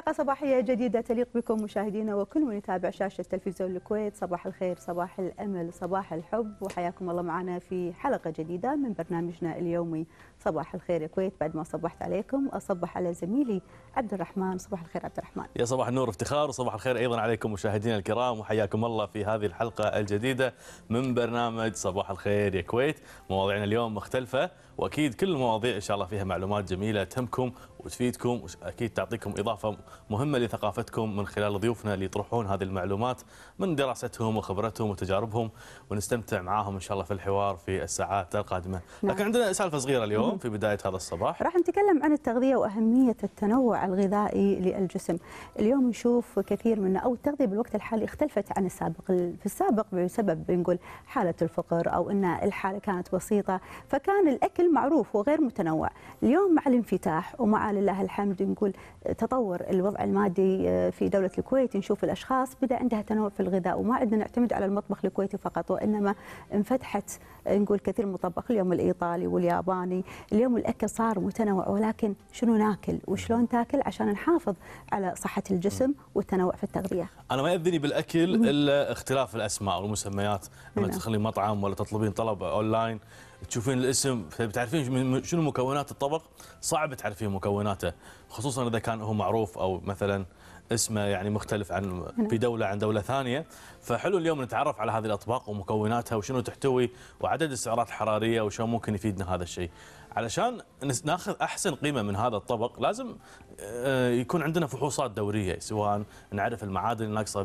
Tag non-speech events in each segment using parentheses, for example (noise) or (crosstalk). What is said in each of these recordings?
حلقة صباحية جديدة تليق بكم مشاهدينا وكل من يتابع شاشة تلفزيون الكويت صباح الخير صباح الأمل صباح الحب وحياكم الله معنا في حلقة جديدة من برنامجنا اليومي صباح الخير يا كويت بعد ما صبحت عليكم أصبح على زميلي عبد الرحمن صباح الخير عبد الرحمن يا صباح النور افتخار وصباح الخير أيضا عليكم مشاهدينا الكرام وحياكم الله في هذه الحلقة الجديدة من برنامج صباح الخير يا كويت مواضيعنا اليوم مختلفة وأكيد كل المواضيع إن شاء الله فيها معلومات جميلة تهمكم وتفيدكم واكيد تعطيكم اضافه مهمه لثقافتكم من خلال ضيوفنا اللي يطرحون هذه المعلومات من دراستهم وخبرتهم وتجاربهم ونستمتع معاهم ان شاء الله في الحوار في الساعات القادمه، نعم. لكن عندنا سالفه صغيره اليوم في بدايه هذا الصباح راح نتكلم عن التغذيه واهميه التنوع الغذائي للجسم، اليوم نشوف كثير منا او التغذيه بالوقت الحالي اختلفت عن السابق، في السابق بسبب بنقول حاله الفقر او ان الحاله كانت بسيطه، فكان الاكل معروف وغير متنوع، اليوم مع الانفتاح ومع لله الحمد نقول آه، تطور الوضع المادي آه، في دوله الكويت نشوف الاشخاص بدا عندها تنوع في الغذاء وما عندنا نعتمد على المطبخ الكويتي فقط وانما انفتحت آه، نقول كثير من المطبخ اليوم الايطالي والياباني اليوم الاكل صار متنوع ولكن شنو ناكل وشلون تاكل عشان نحافظ على صحه الجسم والتنوع في التغذيه انا ما ياذني بالاكل الا اختلاف الاسماء والمسميات لما نعم. تدخلين مطعم ولا تطلبين طلب اونلاين تشوفين الاسم فبتعرفين شنو مكونات الطبق صعب تعرفين مكوناته خصوصا اذا كان هو معروف او مثلا اسمه يعني مختلف عن نعم. في دوله عن دوله ثانيه فحلو اليوم نتعرف على هذه الاطباق ومكوناتها وشنو تحتوي وعدد السعرات الحراريه وشو ممكن يفيدنا هذا الشيء علشان ناخذ احسن قيمه من هذا الطبق لازم آه، يكون عندنا فحوصات دوريه سواء نعرف المعادن الناقصه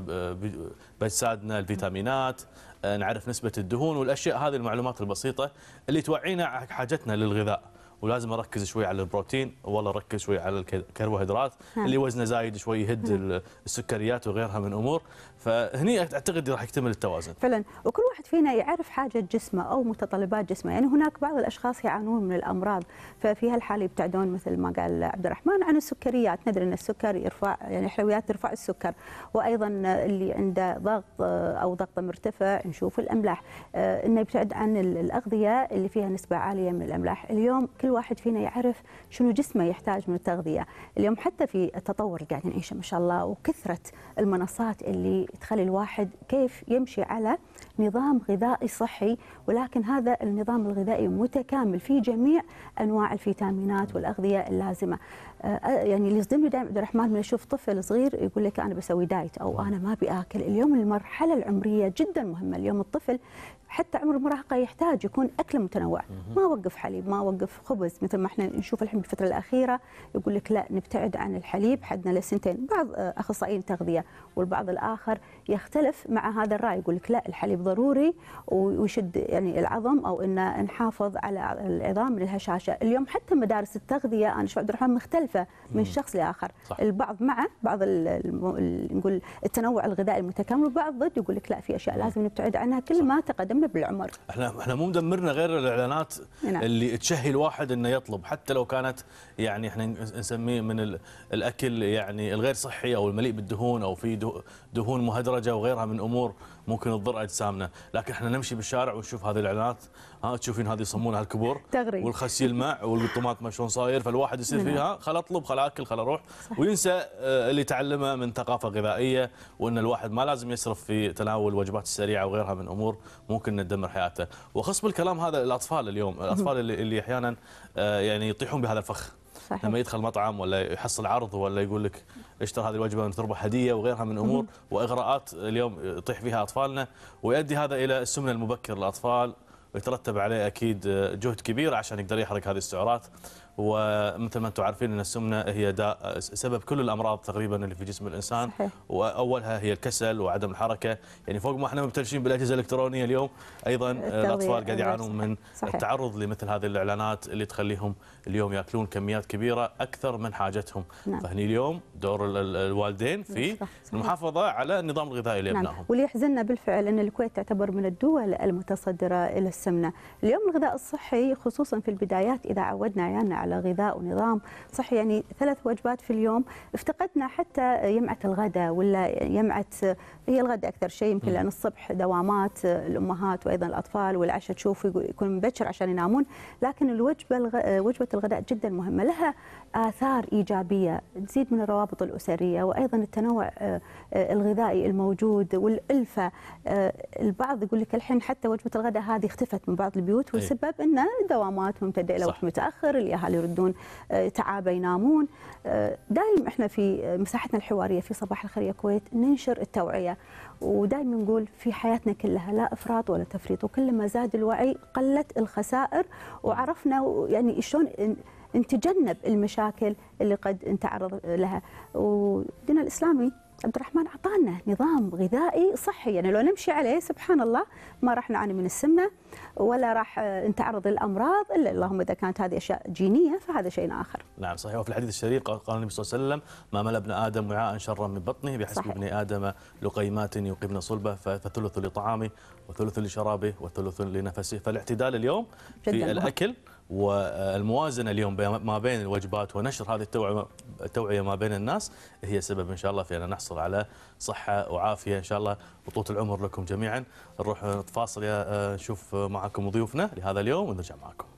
باجسادنا آه، الفيتامينات آه، نعرف نسبه الدهون والاشياء هذه المعلومات البسيطه اللي توعينا حاجتنا للغذاء ولازم اركز شوي على البروتين والله اركز شوي على الكربوهيدرات ها. اللي وزنه زايد شوي يهد ها. السكريات وغيرها من امور فهني اعتقد راح يكتمل التوازن فعلا وكل واحد فينا يعرف حاجه جسمه او متطلبات جسمه يعني هناك بعض الاشخاص يعانون من الامراض ففي هالحاله يبتعدون مثل ما قال عبد الرحمن عن السكريات ندري ان السكر يرفع يعني الحلويات ترفع السكر وايضا اللي عنده ضغط او ضغط مرتفع نشوف الاملاح آه، انه يبتعد عن الاغذيه اللي فيها نسبه عاليه من الاملاح اليوم كل واحد فينا يعرف شنو جسمه يحتاج من التغذيه اليوم حتى في التطور اللي قاعدين نعيشه ما شاء الله وكثره المنصات اللي تخلي الواحد كيف يمشي على نظام غذائي صحي ولكن هذا النظام الغذائي متكامل في جميع انواع الفيتامينات والاغذيه اللازمه آه، آه، يعني اللي يصدمني دائما عبد الرحمن من اشوف طفل صغير يقول لك انا بسوي دايت او انا ما باكل اليوم المرحله العمريه جدا مهمه اليوم الطفل حتى عمر المراهقه يحتاج يكون اكله متنوع ما وقف حليب ما وقف خبز الخبز مثل ما احنا نشوف الحين بالفتره الاخيره يقول لك لا نبتعد عن الحليب حدنا لسنتين بعض اخصائيين تغذيه والبعض الاخر يختلف مع هذا الراي يقول لك لا الحليب ضروري ويشد يعني العظم او ان نحافظ على العظام من الهشاشه اليوم حتى مدارس التغذيه انا شوف عبد الرحمن مختلفه من شخص لاخر صح. البعض مع بعض نقول التنوع الغذائي المتكامل وبعض ضد يقول لك لا في اشياء لازم نبتعد عنها كل ما تقدمنا بالعمر احنا احنا مو مدمرنا غير الاعلانات نعم. اللي تشهي الواحد الواحد انه يطلب حتى لو كانت يعني احنا نسميه من الاكل يعني الغير صحي او المليء بالدهون او في دهون مهدرجه وغيرها من امور ممكن تضر اجسامنا، لكن احنا نمشي بالشارع ونشوف هذه الاعلانات ها تشوفين هذه يصمونها الكبور تغريد والخس يلمع والطماطم ما شلون صاير فالواحد يصير نعم. فيها خل اطلب خل اكل خل اروح وينسى آه، اللي تعلمه من ثقافه غذائيه وان الواحد ما لازم يصرف في تناول الوجبات السريعه وغيرها من امور ممكن تدمر حياته، وخص بالكلام هذا الاطفال اليوم الاطفال (laughs) اللي, اللي احيانا آه، يعني يطيحون بهذا الفخ صحيح. لما يدخل مطعم ولا يحصل عرض ولا يقول لك اشتر هذه الوجبه انت تربح هديه وغيرها من امور واغراءات اليوم يطيح فيها اطفالنا ويؤدي هذا الى السمنه المبكر للاطفال ويترتب عليه اكيد جهد كبير عشان يقدر يحرق هذه السعرات ومثل ما انتم عارفين ان السمنه هي داء سبب كل الامراض تقريبا اللي في جسم الانسان صحيح. واولها هي الكسل وعدم الحركه يعني فوق ما احنا مبتلشين بالاجهزه الالكترونيه اليوم ايضا الاطفال قاعد يعانون من صحيح. التعرض لمثل هذه الاعلانات اللي تخليهم اليوم ياكلون كميات كبيره اكثر من حاجتهم نعم. فهني اليوم دور الوالدين في نعم، صحيح. المحافظه على النظام الغذائي لابنائهم نعم. واللي يحزننا بالفعل ان الكويت تعتبر من الدول المتصدره الى جسمنا اليوم الغذاء الصحي خصوصا في البدايات إذا عودنا عيالنا على غذاء ونظام صحي يعني ثلاث وجبات في اليوم افتقدنا حتى يمعة الغداء ولا يمعة هي الغداء أكثر شيء يمكن لأن الصبح دوامات الأمهات وأيضا الأطفال والعشاء تشوف يكون مبكر عشان ينامون لكن الوجبة وجبة الغداء جدا مهمة لها آثار إيجابية تزيد من الروابط الأسرية وأيضا التنوع آه، الغذائي الموجود والألفة آه، البعض يقول لك الحين حتى وجبة الغداء هذه اختفت وقفت من بعض البيوت إيه. والسبب أن دواماتهم تبدأ إلى وقت متأخر الأهالي يردون آه، تعابة ينامون آه، دائما إحنا في آه، مساحتنا الحوارية في صباح الخير يا كويت ننشر التوعية ودائما نقول في حياتنا كلها لا افراط ولا تفريط وكلما زاد الوعي قلت الخسائر وعرفنا يعني شلون نتجنب المشاكل اللي قد نتعرض لها وديننا الاسلامي عبد الرحمن اعطانا نظام غذائي صحي يعني لو نمشي عليه سبحان الله ما راح نعاني من السمنه ولا راح آه، نتعرض للامراض الا اللهم اذا كانت هذه اشياء جينيه فهذا شيء اخر. نعم صحيح وفي الحديث الشريف قال النبي صلى الله عليه وسلم ما ملا ابن ادم وعاء شرا من بطنه بحسب ابن ادم لقيمات يقيمن صلبه فثلث لطعامه وثلث لشرابه وثلث لنفسه فالاعتدال اليوم في مهم. الاكل والموازنه اليوم ما بين الوجبات ونشر هذه التوعيه التوعيه ما بين الناس هي سبب ان شاء الله في ان نحصل على صحه وعافيه ان شاء الله وطول العمر لكم جميعا نروح نتفاصل آه، نشوف آه، معكم ضيوفنا لهذا اليوم ونرجع معكم